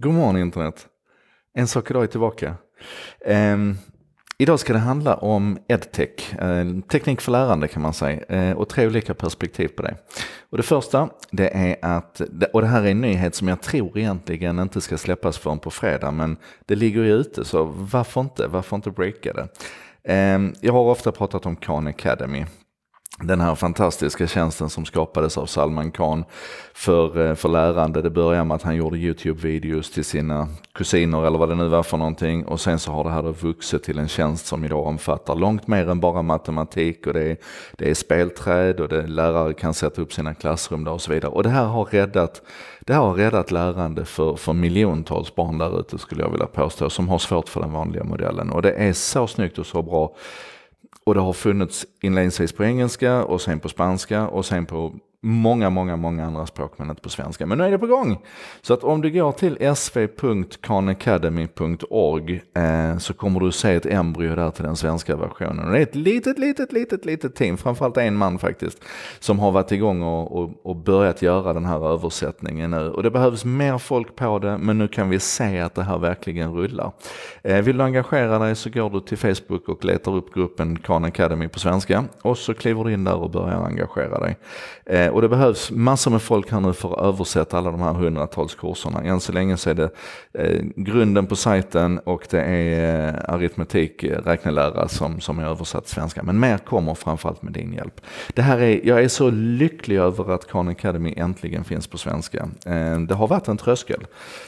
God morgon internet. En sak idag är tillbaka. Um, idag ska det handla om edtech, uh, teknik för lärande kan man säga, uh, och tre olika perspektiv på det. Och det första, det är att, och det här är en nyhet som jag tror egentligen inte ska släppas förrän på fredag, men det ligger ju ute så varför inte, varför inte breaka det? Um, jag har ofta pratat om Khan Academy den här fantastiska tjänsten som skapades av Salman Khan för, eh, för lärande. Det började med att han gjorde YouTube-videos till sina kusiner eller vad det nu var för någonting. Och sen så har det här vuxit till en tjänst som idag omfattar långt mer än bara matematik och det är, det är spelträd och det, lärare kan sätta upp sina klassrum där och så vidare. Och det här har räddat, det här har räddat lärande för, för miljontals barn där ute skulle jag vilja påstå som har svårt för den vanliga modellen. Och det är så snyggt och så bra och det har funnits inledningsvis på engelska och sen på spanska och sen på många, många, många andra språk men inte på svenska. Men nu är det på gång! Så att om du går till sv.kanacademy.org eh, så kommer du se ett embryo där till den svenska versionen. Och det är ett litet, litet, litet, litet team, framförallt en man faktiskt, som har varit igång och, och, och börjat göra den här översättningen nu. Och det behövs mer folk på det, men nu kan vi se att det här verkligen rullar. Eh, vill du engagera dig så går du till Facebook och letar upp gruppen Khan Academy på svenska och så kliver du in där och börjar engagera dig. Eh, och det behövs massor med folk här nu för att översätta alla de här hundratals kurserna. Än så länge så är det eh, grunden på sajten och det är eh, aritmetik, eh, räknelära som, som är översatt svenska. Men mer kommer framförallt med din hjälp. Det här är, jag är så lycklig över att Khan Academy äntligen finns på svenska. det har varit en tröskel.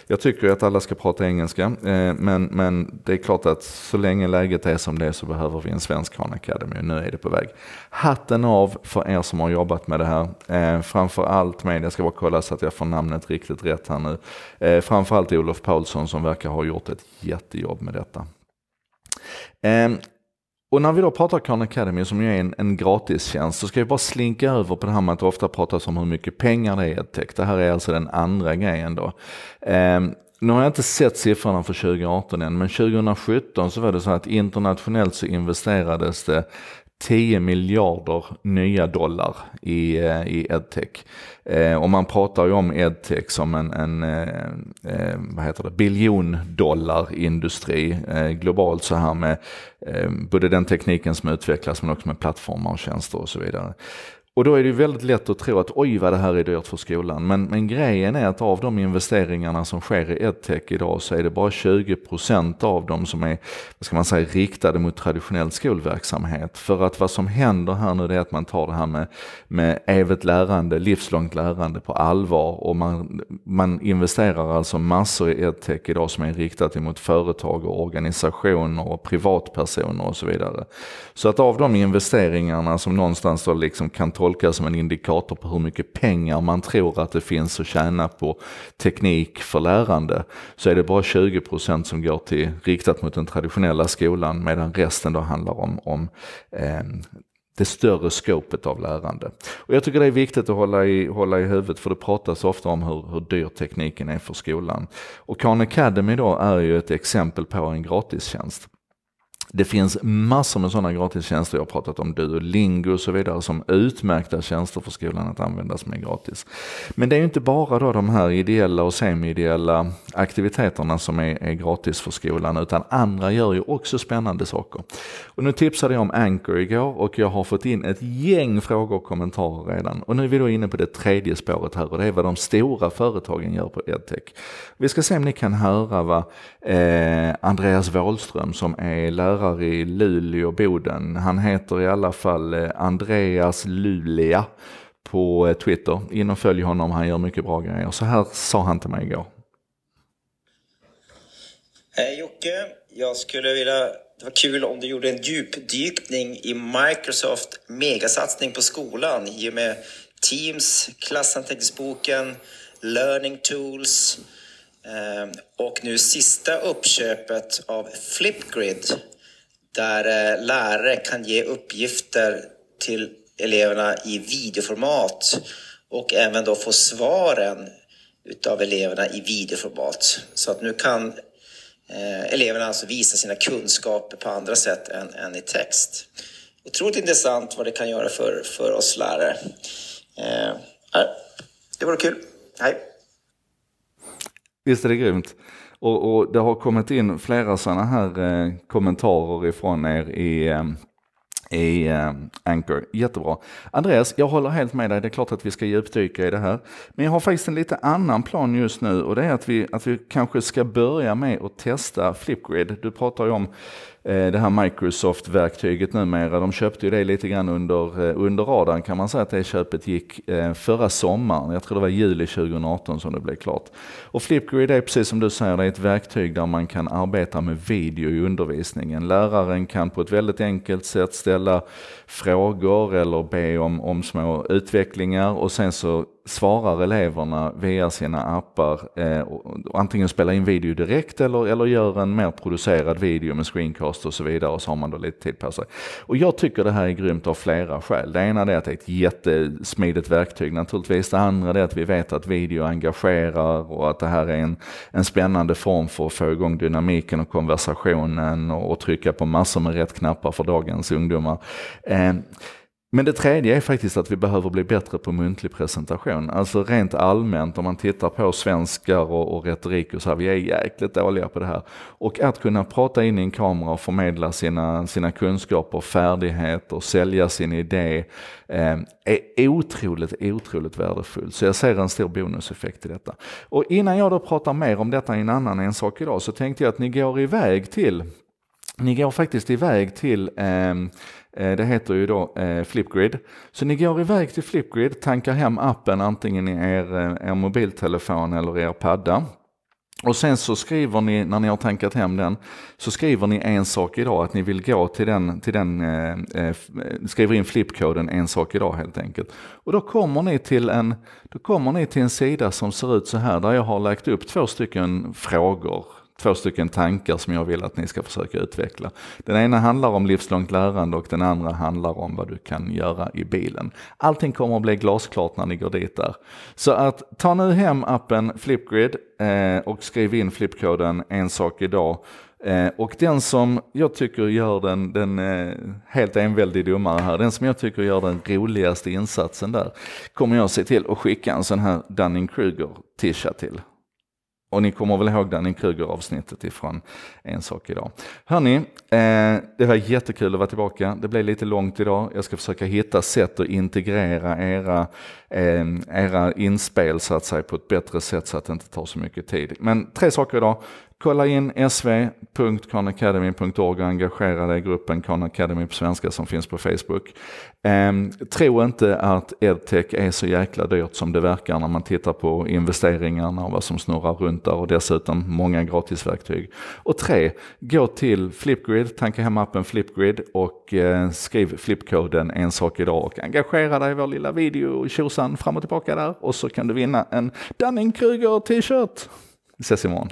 Jag tycker att alla ska prata engelska, men, men det är klart att så länge läget är som det är så behöver vi en svensk Khan Academy. Nu är det på väg. Hatten av för er som har jobbat med det här. Eh, framförallt med, jag ska bara kolla så att jag får namnet riktigt rätt här nu, eh, framförallt Olof Paulsson som verkar ha gjort ett jättejobb med detta. Eh, och när vi då pratar Khan Academy som ju är en, en gratistjänst så ska vi bara slinka över på det här med att det ofta pratas om hur mycket pengar det är i edtech. Det här är alltså den andra grejen då. Eh, nu har jag inte sett siffrorna för 2018 än, men 2017 så var det så att internationellt så investerades det 10 miljarder nya dollar i, eh, i edtech. Eh, och man pratar ju om edtech som en, en eh, eh vad heter det, biljondollarindustri eh, globalt så här med eh, både den tekniken som utvecklas men också med plattformar och tjänster och så vidare. Och då är det ju väldigt lätt att tro att oj vad det här är dyrt för skolan. Men, men grejen är att av de investeringarna som sker i edtech idag så är det bara 20% av dem som är vad ska man säga, riktade mot traditionell skolverksamhet. För att vad som händer här nu är att man tar det här med, med evigt lärande, livslångt lärande på allvar och man, man investerar alltså massor i edtech idag som är riktat mot företag och organisationer och privatpersoner och så vidare. Så att av de investeringarna som någonstans då liksom kan ta tolka som en indikator på hur mycket pengar man tror att det finns att tjäna på teknik för lärande, så är det bara 20% som går till riktat mot den traditionella skolan medan resten då handlar om, om eh, det större skopet av lärande. Och jag tycker det är viktigt att hålla i, hålla i huvudet för det pratas ofta om hur, hur dyr tekniken är för skolan. Och Khan Academy då är ju ett exempel på en gratistjänst. Det finns massor med sådana gratistjänster. Jag har pratat om Duolingo och så vidare som utmärkta tjänster för skolan att använda som är gratis. Men det är ju inte bara då de här ideella och semi-ideella aktiviteterna som är, är, gratis för skolan utan andra gör ju också spännande saker. Och nu tipsade jag om Anchor igår och jag har fått in ett gäng frågor och kommentarer redan. Och nu är vi då inne på det tredje spåret här och det är vad de stora företagen gör på edtech. Vi ska se om ni kan höra vad eh, Andreas Wåhlström som är lärare lärare i Luleå, Boden. Han heter i alla fall Andreas Lulia på Twitter. In och följ honom, han gör mycket bra grejer. Så här sa han till mig igår. Hej Jocke, jag skulle vilja det var kul om du gjorde en djupdykning i Microsoft megasatsning på skolan i och med Teams, klassanteckningsboken, learning tools och nu sista uppköpet av Flipgrid där eh, lärare kan ge uppgifter till eleverna i videoformat och även då få svaren utav eleverna i videoformat. Så att nu kan eh, eleverna alltså visa sina kunskaper på andra sätt än, än i text. Otroligt intressant vad det kan göra för, för oss lärare. Eh, det vore kul. Hej! Visst är det grymt. Och, och det har kommit in flera sådana här eh, kommentarer ifrån er i eh, i eh, Anchor. Jättebra. Andreas, jag håller helt med dig. Det är klart att vi ska djupdyka i det här. Men jag har faktiskt en lite annan plan just nu och det är att vi, att vi kanske ska börja med att testa Flipgrid. Du pratar ju om Eh, det här Microsoft-verktyget numera. De köpte ju det lite grann under, eh, under radarn kan man säga att det köpet gick eh, förra sommaren. Jag tror det var juli 2018 som det blev klart. Och Flipgrid är precis som du säger, det är ett verktyg där man kan arbeta med video i undervisningen. Läraren kan på ett väldigt enkelt sätt ställa frågor eller be om, om små utvecklingar och sen så svarar eleverna via sina appar eh, och, och antingen spelar in video direkt eller, eller gör en mer producerad video med screencast och så vidare och så har man då lite tid på sig. Och jag tycker det här är grymt av flera skäl. Det ena är att det är ett jättesmidigt verktyg naturligtvis. Det andra är att vi vet att video engagerar och att det här är en, en spännande form för att få igång dynamiken och konversationen och, och trycka på massor med rätt knappar för dagens ungdomar. Eh, men det tredje är faktiskt att vi behöver bli bättre på muntlig presentation. Alltså rent allmänt om man tittar på svenskar och, och retorik och så här, vi är jäkligt dåliga på det här. Och att kunna prata in i en kamera och förmedla sina, sina kunskaper, färdigheter, sälja sin idé eh, är otroligt, otroligt värdefullt. Så jag ser en stor bonuseffekt i detta. Och innan jag då pratar mer om detta i en annan en sak idag så tänkte jag att ni går iväg till ni går faktiskt iväg till, ehm, eh, det heter ju då eh, Flipgrid, så ni går iväg till Flipgrid, tankar hem appen antingen i er, eh, er mobiltelefon eller er padda. Och sen så skriver ni, när ni har tankat hem den, så skriver ni en sak idag, att ni vill gå till den, till den eh, eh, eh, skriver in flipkoden en sak idag helt enkelt. Och då kommer, ni till en, då kommer ni till en sida som ser ut så här, där jag har lagt upp två stycken frågor två stycken tankar som jag vill att ni ska försöka utveckla. Den ena handlar om livslångt lärande och den andra handlar om vad du kan göra i bilen. Allting kommer att bli glasklart när ni går dit där. Så att ta nu hem appen Flipgrid eh, och skriv in flippkoden en sak idag. Eh, och den som jag tycker gör den, den eh, helt enväldig domare här, den som jag tycker gör den roligaste insatsen där, kommer jag se till att skicka en sån här Dunning-Kruger-tisha till. Och ni kommer väl ihåg Danny Kruger-avsnittet ifrån En sak idag. Hörni, eh, det var jättekul att vara tillbaka. Det blev lite långt idag. Jag ska försöka hitta sätt att integrera era, eh, era inspel så att säga på ett bättre sätt så att det inte tar så mycket tid. Men tre saker idag. Kolla in sv.khanacademy.org och engagera dig i gruppen Khan Academy på svenska som finns på Facebook. Ehm, tro inte att edtech är så jäkla dyrt som det verkar när man tittar på investeringarna och vad som snurrar runt där och dessutom många gratisverktyg. Och tre, gå till Flipgrid, tanka hem appen Flipgrid och eh, skriv flipkoden en sak idag och engagera dig i vår lilla video tjosan fram och tillbaka där och så kan du vinna en Dunning-Kruger t-shirt. Vi ses imorgon.